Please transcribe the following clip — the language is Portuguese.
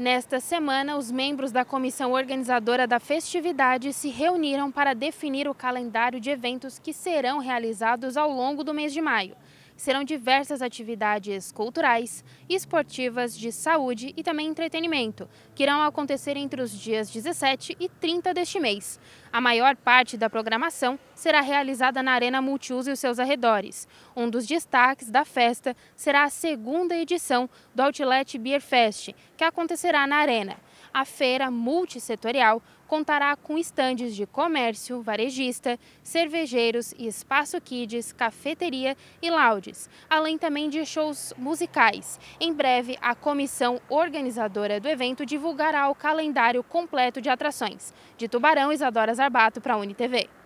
Nesta semana, os membros da comissão organizadora da festividade se reuniram para definir o calendário de eventos que serão realizados ao longo do mês de maio serão diversas atividades culturais, esportivas, de saúde e também entretenimento, que irão acontecer entre os dias 17 e 30 deste mês. A maior parte da programação será realizada na Arena Multiuso e os seus arredores. Um dos destaques da festa será a segunda edição do Outlet Beer Fest, que acontecerá na Arena a feira multissetorial contará com estandes de comércio, varejista, cervejeiros e espaço kids, cafeteria e laudes, além também de shows musicais. Em breve, a comissão organizadora do evento divulgará o calendário completo de atrações. De Tubarão, Isadora Zarbato para a UniTV.